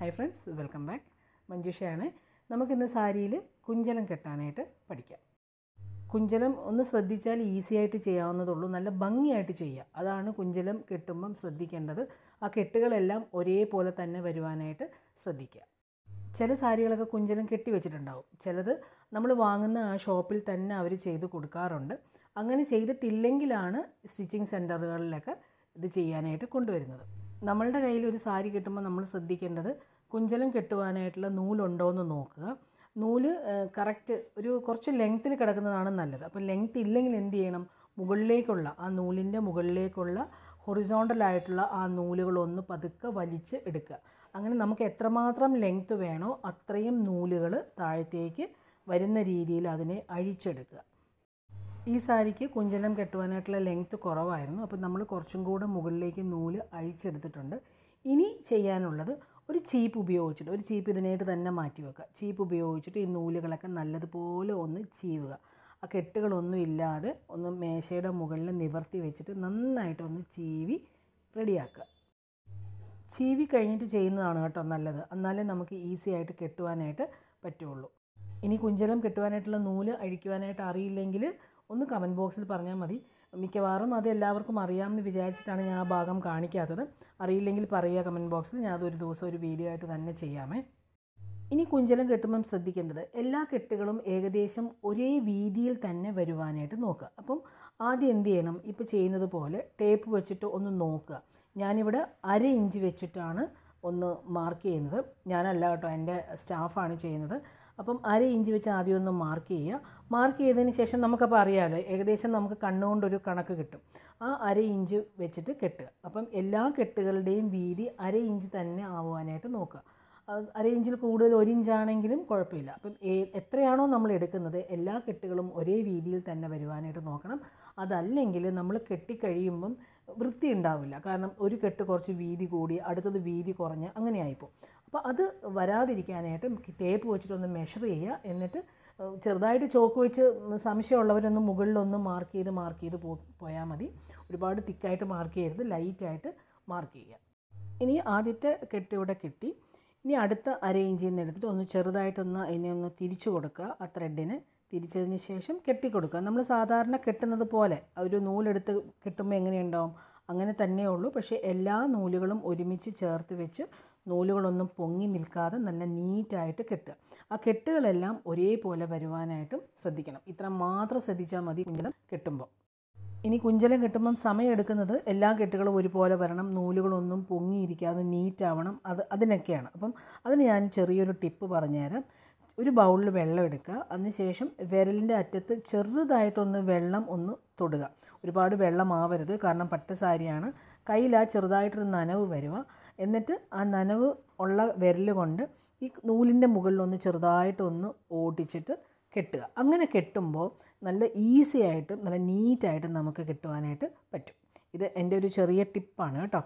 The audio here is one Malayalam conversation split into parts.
ഹായ് ഫ്രണ്ട്സ് വെൽക്കം ബാക്ക് മഞ്ജുഷയാണ് നമുക്കിന്ന് സാരിയിൽ കുഞ്ചലം കെട്ടാനായിട്ട് പഠിക്കാം കുഞ്ചലം ഒന്ന് ശ്രദ്ധിച്ചാൽ ഈസി ആയിട്ട് ചെയ്യാവുന്നതുള്ളൂ നല്ല ഭംഗിയായിട്ട് ചെയ്യുക അതാണ് കുഞ്ചലം കെട്ടുമ്പം ശ്രദ്ധിക്കേണ്ടത് ആ കെട്ടുകളെല്ലാം ഒരേപോലെ തന്നെ വരുവാനായിട്ട് ശ്രദ്ധിക്കുക ചില സാരികളൊക്കെ കുഞ്ചലം കെട്ടി വെച്ചിട്ടുണ്ടാവും ചിലത് നമ്മൾ വാങ്ങുന്ന ആ ഷോപ്പിൽ തന്നെ അവർ ചെയ്ത് കൊടുക്കാറുണ്ട് അങ്ങനെ ചെയ്തിട്ടില്ലെങ്കിലാണ് സ്റ്റിച്ചിങ് സെൻറ്ററുകളിലൊക്കെ ഇത് ചെയ്യാനായിട്ട് കൊണ്ടുവരുന്നത് നമ്മളുടെ കയ്യിൽ ഒരു സാരി കിട്ടുമ്പോൾ നമ്മൾ ശ്രദ്ധിക്കേണ്ടത് കുഞ്ചലം കെട്ടുവാനായിട്ടുള്ള നൂലുണ്ടോ എന്ന് നോക്കുക നൂല് കറക്റ്റ് ഒരു കുറച്ച് ലെങ്ത്തിൽ കിടക്കുന്നതാണ് നല്ലത് അപ്പോൾ ലെങ്ത് ഇല്ലെങ്കിൽ എന്ത് ചെയ്യണം മുകളിലേക്കുള്ള ആ നൂലിൻ്റെ മുകളിലേക്കുള്ള ഹൊറിസോണ്ടലായിട്ടുള്ള ആ നൂലുകളൊന്ന് പതുക്കെ വലിച്ച് എടുക്കുക അങ്ങനെ നമുക്ക് എത്രമാത്രം ലെങ്ത് വേണോ അത്രയും നൂലുകൾ താഴത്തേക്ക് വരുന്ന രീതിയിൽ അതിനെ അഴിച്ചെടുക്കുക ഈ സാരിക്ക് കുഞ്ചലം കെട്ടുവാനായിട്ടുള്ള ലെങ്ത്ത് കുറവായിരുന്നു അപ്പോൾ നമ്മൾ കുറച്ചും കൂടെ മുകളിലേക്ക് നൂല് അഴിച്ചെടുത്തിട്ടുണ്ട് ഇനി ചെയ്യാനുള്ളത് ഒരു ചീപ്പ് ഉപയോഗിച്ചിട്ട് ഒരു ചീപ്പ് ഇതിനായിട്ട് തന്നെ മാറ്റി വെക്കുക ചീപ്പ് ഉപയോഗിച്ചിട്ട് ഈ നൂലുകളൊക്കെ നല്ലതുപോലെ ഒന്ന് ചീവുക ആ കെട്ടുകളൊന്നും ഇല്ലാതെ ഒന്ന് മേശയുടെ മുകളിൽ നിവർത്തി വെച്ചിട്ട് നന്നായിട്ടൊന്ന് ചീവി റെഡിയാക്കുക ചീവി കഴിഞ്ഞിട്ട് ചെയ്യുന്നതാണ് കേട്ടോ നല്ലത് എന്നാലേ നമുക്ക് ഈസി ആയിട്ട് കെട്ടുവാനായിട്ട് പറ്റുള്ളൂ ഇനി കുഞ്ചലം കെട്ടുവാനായിട്ടുള്ള നൂല് അഴിക്കുവാനായിട്ട് അറിയില്ലെങ്കിൽ ഒന്ന് കമൻറ്റ് ബോക്സിൽ പറഞ്ഞാൽ മതി മിക്കവാറും അത് എല്ലാവർക്കും അറിയാമെന്ന് വിചാരിച്ചിട്ടാണ് ഞാൻ ആ ഭാഗം കാണിക്കാത്തത് അറിയില്ലെങ്കിൽ പറയുക കമൻറ്റ് ബോക്സിൽ ഞാൻ അതൊരു ദിവസം ഒരു വീഡിയോ ആയിട്ട് തന്നെ ചെയ്യാമേ ഇനി കുഞ്ചലം കെട്ടുമ്പം ശ്രദ്ധിക്കേണ്ടത് എല്ലാ കെട്ടുകളും ഏകദേശം ഒരേ വീതിയിൽ തന്നെ വരുവാനായിട്ട് നോക്കുക അപ്പം ആദ്യം എന്ത് ചെയ്യണം ഇപ്പോൾ ചെയ്യുന്നത് പോലെ ടേപ്പ് വെച്ചിട്ട് ഒന്ന് നോക്കുക ഞാനിവിടെ അര ഇഞ്ച് വെച്ചിട്ടാണ് ഒന്ന് മാർക്ക് ചെയ്യുന്നത് ഞാനല്ല കേട്ടോ എൻ്റെ സ്റ്റാഫാണ് ചെയ്യുന്നത് അപ്പം അര ഇഞ്ച് വെച്ച് ആദ്യം ഒന്ന് മാർക്ക് ചെയ്യുക മാർക്ക് ചെയ്തതിന് ശേഷം നമുക്കപ്പോൾ അറിയാമല്ലോ ഏകദേശം നമുക്ക് കണ്ണുകൊണ്ടൊരു കണക്ക് കിട്ടും ആ അര ഇഞ്ച് വെച്ചിട്ട് കെട്ടുക അപ്പം എല്ലാ കെട്ടുകളുടെയും വീതി അര ഇഞ്ച് തന്നെ ആവുവാനായിട്ട് നോക്കുക അര ഇഞ്ചിൽ കൂടുതൽ ഒരു ഇഞ്ചാണെങ്കിലും കുഴപ്പമില്ല അപ്പം എത്രയാണോ നമ്മൾ എടുക്കുന്നത് എല്ലാ കെട്ടുകളും ഒരേ രീതിയിൽ തന്നെ വരുവാനായിട്ട് നോക്കണം അതല്ലെങ്കിൽ നമ്മൾ കെട്ടിക്കഴിയുമ്പം വൃത്തി ഉണ്ടാവില്ല കാരണം ഒരു കെട്ട് കുറച്ച് വീതി കൂടി അടുത്തത് വീതി കുറഞ്ഞ് അങ്ങനെ ആയിപ്പോൾ അപ്പോൾ അത് വരാതിരിക്കാനായിട്ട് ടേപ്പ് വെച്ചിട്ടൊന്ന് മെഷർ ചെയ്യുക എന്നിട്ട് ചെറുതായിട്ട് ചോക്ക് വെച്ച് സംശയമുള്ളവരൊന്ന് മുകളിലൊന്ന് മാർക്ക് ചെയ്ത് മാർക്ക് ചെയ്ത് പോ പോയാൽ മതി ഒരുപാട് തിക്കായിട്ട് മാർക്ക് ചെയ്യരുത് ലൈറ്റായിട്ട് മാർക്ക് ചെയ്യുക ഇനി ആദ്യത്തെ കെട്ട് ഇവിടെ കിട്ടി ഇനി അടുത്ത അരേഞ്ച് ചെയ്യുന്ന എടുത്തിട്ട് ഒന്ന് ചെറുതായിട്ടൊന്ന് അതിനെ ഒന്ന് തിരിച്ചു കൊടുക്കുക ആ ത്രെഡിന് തിരിച്ചതിന് ശേഷം കെട്ടിക്കൊടുക്കുക നമ്മൾ സാധാരണ കെട്ടുന്നത് പോലെ ഒരു നൂലെടുത്ത് കെട്ടുമ്പോൾ എങ്ങനെയുണ്ടാവും അങ്ങനെ തന്നെയേ ഉള്ളൂ പക്ഷേ എല്ലാ നൂലുകളും ഒരുമിച്ച് ചേർത്ത് വെച്ച് നൂലുകളൊന്നും പൊങ്ങി നിൽക്കാതെ നല്ല നീറ്റായിട്ട് കെട്ടുക ആ കെട്ടുകളെല്ലാം ഒരേപോലെ വരുവാനായിട്ടും ശ്രദ്ധിക്കണം ഇത്ര മാത്രം ശ്രദ്ധിച്ചാൽ മതി കുഞ്ചലം കെട്ടുമ്പോൾ ഇനി കുഞ്ചലം കെട്ടുമ്പം സമയമെടുക്കുന്നത് എല്ലാ കെട്ടുകളും ഒരുപോലെ വരണം നൂലുകളൊന്നും പൊങ്ങിയിരിക്കാതെ നീറ്റാവണം അത് അതിനൊക്കെയാണ് അപ്പം അതിന് ഞാൻ ചെറിയൊരു ടിപ്പ് പറഞ്ഞുതരാം ഒരു ബൗളിൽ വെള്ളം എടുക്കുക അതിനുശേഷം വിരലിൻ്റെ അറ്റത്ത് ചെറുതായിട്ടൊന്ന് വെള്ളം ഒന്ന് തൊടുക ഒരുപാട് വെള്ളമാവരുത് കാരണം പട്ട സാരിയാണ് കയ്യിൽ ആ ചെറുതായിട്ടൊരു നനവ് വരിക എന്നിട്ട് ആ നനവ് ഉള്ള വിരൽ കൊണ്ട് ഈ നൂലിൻ്റെ മുകളിലൊന്ന് ചെറുതായിട്ടൊന്ന് ഓടിച്ചിട്ട് കെട്ടുക അങ്ങനെ കെട്ടുമ്പോൾ നല്ല ഈസി ആയിട്ടും നല്ല നീറ്റായിട്ടും നമുക്ക് കെട്ടുവാനായിട്ട് പറ്റും ഇത് എൻ്റെ ഒരു ചെറിയ ടിപ്പാണ് കേട്ടോ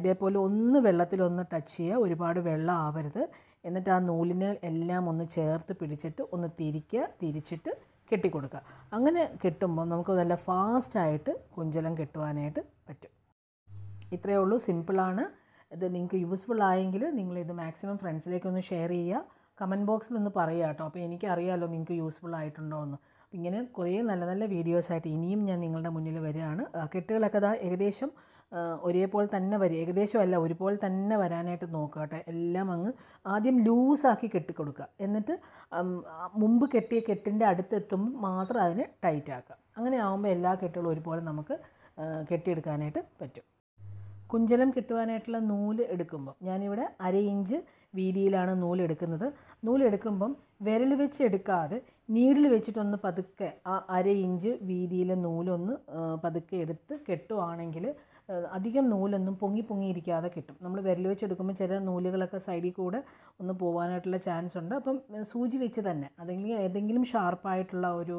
ഇതേപോലെ ഒന്ന് വെള്ളത്തിലൊന്ന് ടച്ച് ചെയ്യുക ഒരുപാട് വെള്ളം ആവരുത് എന്നിട്ട് ആ നൂലിനെ എല്ലാം ഒന്ന് ചേർത്ത് പിടിച്ചിട്ട് ഒന്ന് തിരിക്കുക തിരിച്ചിട്ട് കെട്ടിക്കൊടുക്കുക അങ്ങനെ കെട്ടുമ്പോൾ നമുക്ക് നല്ല ഫാസ്റ്റായിട്ട് കുഞ്ചലം കെട്ടുവാനായിട്ട് പറ്റും ഇത്രയേ ഉള്ളൂ സിമ്പിളാണ് ഇത് നിങ്ങൾക്ക് യൂസ്ഫുൾ ആയെങ്കിൽ നിങ്ങൾ ഇത് മാക്സിമം ഫ്രണ്ട്സിലേക്കൊന്ന് ഷെയർ ചെയ്യുക കമൻറ്റ് ബോക്സിൽ ഒന്ന് പറയുക കേട്ടോ അപ്പോൾ എനിക്കറിയാമല്ലോ നിങ്ങൾക്ക് യൂസ്ഫുൾ ആയിട്ടുണ്ടോ എന്ന് ഇങ്ങനെ കുറേ നല്ല നല്ല വീഡിയോസായിട്ട് ഇനിയും ഞാൻ നിങ്ങളുടെ മുന്നിൽ വരികയാണ് കെട്ടുകളൊക്കെ അതാ ഏകദേശം ഒരേപോലെ തന്നെ വരും ഏകദേശം അല്ല ഒരുപോലെ തന്നെ വരാനായിട്ട് നോക്കട്ടെ എല്ലാം അങ്ങ് ആദ്യം ലൂസാക്കി കെട്ടിക്കൊടുക്കുക എന്നിട്ട് മുമ്പ് കെട്ടിയ കെട്ടിൻ്റെ അടുത്തെത്തുമ്പോൾ മാത്രം അതിനെ ടൈറ്റാക്കുക അങ്ങനെ ആകുമ്പോൾ എല്ലാ കെട്ടുകളും ഒരുപോലെ നമുക്ക് കെട്ടിയെടുക്കാനായിട്ട് പറ്റും കുഞ്ചലം കിട്ടുവാനായിട്ടുള്ള നൂല് എടുക്കുമ്പോൾ ഞാനിവിടെ അര ഇഞ്ച് വീതിയിലാണ് നൂലെടുക്കുന്നത് നൂലെടുക്കുമ്പം വിരൽ വെച്ച് എടുക്കാതെ നീഡിൽ വെച്ചിട്ടൊന്ന് പതുക്കെ ആ അര ഇഞ്ച് വീതിയിലെ നൂലൊന്ന് പതുക്കെ എടുത്ത് കെട്ടുവാണെങ്കിൽ അധികം നൂലൊന്നും പൊങ്ങി പൊങ്ങി ഇരിക്കാതെ കിട്ടും നമ്മൾ വിരൽ വെച്ചെടുക്കുമ്പോൾ ചില നൂലുകളൊക്കെ സൈഡിൽ കൂടെ ഒന്ന് പോകാനായിട്ടുള്ള ചാൻസ് ഉണ്ട് അപ്പം സൂചി വെച്ച് തന്നെ അല്ലെങ്കിൽ ഏതെങ്കിലും ഷാർപ്പായിട്ടുള്ള ഒരു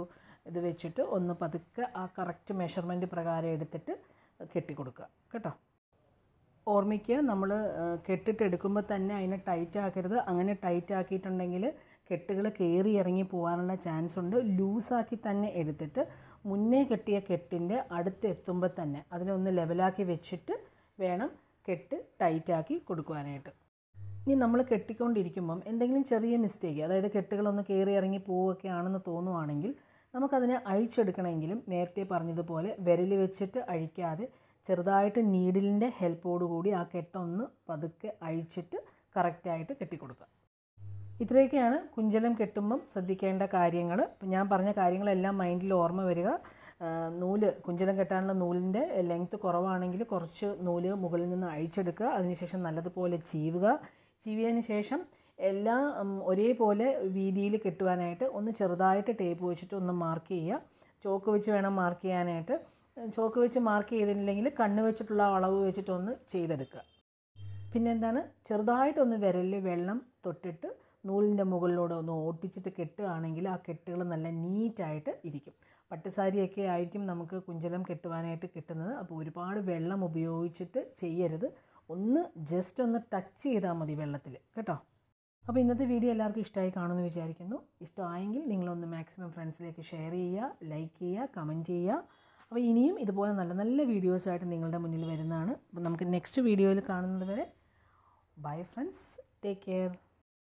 ഇത് വെച്ചിട്ട് ഒന്ന് പതുക്കെ ആ കറക്റ്റ് മെഷർമെൻറ്റ് പ്രകാരം എടുത്തിട്ട് കെട്ടിക്കൊടുക്കുക കേട്ടോ ഓർമ്മിക്കുക നമ്മൾ കെട്ടിട്ടെടുക്കുമ്പോൾ തന്നെ അതിനെ ടൈറ്റ് ആക്കരുത് അങ്ങനെ ടൈറ്റ് ആക്കിയിട്ടുണ്ടെങ്കിൽ കെട്ടുകൾ കയറി ഇറങ്ങി പോകാനുള്ള ചാൻസ് ഉണ്ട് ലൂസാക്കി തന്നെ എടുത്തിട്ട് മുന്നേ കെട്ടിയ കെട്ടിൻ്റെ അടുത്ത് എത്തുമ്പോൾ തന്നെ അതിനെ ഒന്ന് ലെവലാക്കി വെച്ചിട്ട് വേണം കെട്ട് ടൈറ്റാക്കി കൊടുക്കുവാനായിട്ട് ഇനി നമ്മൾ കെട്ടിക്കൊണ്ടിരിക്കുമ്പം എന്തെങ്കിലും ചെറിയ മിസ്റ്റേക്ക് അതായത് കെട്ടുകളൊന്ന് കയറി ഇറങ്ങി പോവുകയൊക്കെ ആണെന്ന് തോന്നുവാണെങ്കിൽ നമുക്കതിനെ അഴിച്ചെടുക്കണമെങ്കിലും നേരത്തെ പറഞ്ഞതുപോലെ വിരൽ വെച്ചിട്ട് അഴിക്കാതെ ചെറുതായിട്ട് നീഡിലിൻ്റെ കൂടി ആ കെട്ടൊന്ന് പതുക്കെ അഴിച്ചിട്ട് കറക്റ്റായിട്ട് കെട്ടിക്കൊടുക്കുക ഇത്രയൊക്കെയാണ് കുഞ്ചലം കെട്ടുമ്പം ശ്രദ്ധിക്കേണ്ട കാര്യങ്ങൾ ഞാൻ പറഞ്ഞ കാര്യങ്ങളെല്ലാം മൈൻഡിൽ ഓർമ്മ വരിക നൂല് കുഞ്ചലം കെട്ടാനുള്ള നൂലിൻ്റെ ലെങ്ത്ത് കുറവാണെങ്കിൽ കുറച്ച് നൂല് മുകളിൽ നിന്ന് അഴിച്ചെടുക്കുക അതിനുശേഷം നല്ലതുപോലെ ചീവുക ചീവിയതിന് ശേഷം എല്ലാം ഒരേപോലെ വീതിയിൽ കെട്ടുവാനായിട്ട് ഒന്ന് ചെറുതായിട്ട് ടേപ്പ് വെച്ചിട്ട് ഒന്ന് മാർക്ക് ചെയ്യുക ചോക്ക് വെച്ച് വേണം മാർക്ക് ചെയ്യാനായിട്ട് ചോക്ക് വെച്ച് മാർക്ക് ചെയ്തിട്ടില്ലെങ്കിൽ കണ്ണ് വെച്ചിട്ടുള്ള അളവ് വെച്ചിട്ടൊന്ന് ചെയ്തെടുക്കുക പിന്നെന്താണ് ചെറുതായിട്ടൊന്ന് വിരലിൽ വെള്ളം തൊട്ടിട്ട് നൂലിൻ്റെ മുകളിലൂടെ ഒന്ന് ഓട്ടിച്ചിട്ട് കെട്ടുകയാണെങ്കിൽ ആ കെട്ടുകൾ നല്ല നീറ്റായിട്ട് ഇരിക്കും പട്ടുസാരിയൊക്കെ ആയിരിക്കും നമുക്ക് കുഞ്ചലം കെട്ടുവാനായിട്ട് കിട്ടുന്നത് അപ്പോൾ ഒരുപാട് വെള്ളം ഉപയോഗിച്ചിട്ട് ചെയ്യരുത് ഒന്ന് ജസ്റ്റ് ഒന്ന് ടച്ച് ചെയ്താൽ മതി വെള്ളത്തിൽ കേട്ടോ അപ്പോൾ ഇന്നത്തെ വീഡിയോ എല്ലാവർക്കും ഇഷ്ടമായി കാണുമെന്ന് വിചാരിക്കുന്നു ഇഷ്ടമായെങ്കിൽ നിങ്ങളൊന്ന് മാക്സിമം ഫ്രണ്ട്സിലേക്ക് ഷെയർ ചെയ്യുക ലൈക്ക് ചെയ്യുക കമൻറ്റ് ചെയ്യുക അപ്പോൾ ഇനിയും ഇതുപോലെ നല്ല നല്ല വീഡിയോസായിട്ട് നിങ്ങളുടെ മുന്നിൽ വരുന്നതാണ് അപ്പോൾ നമുക്ക് നെക്സ്റ്റ് വീഡിയോയിൽ കാണുന്നത് വരെ ബൈ ഫ്രണ്ട്സ് ടേക്ക് കെയർ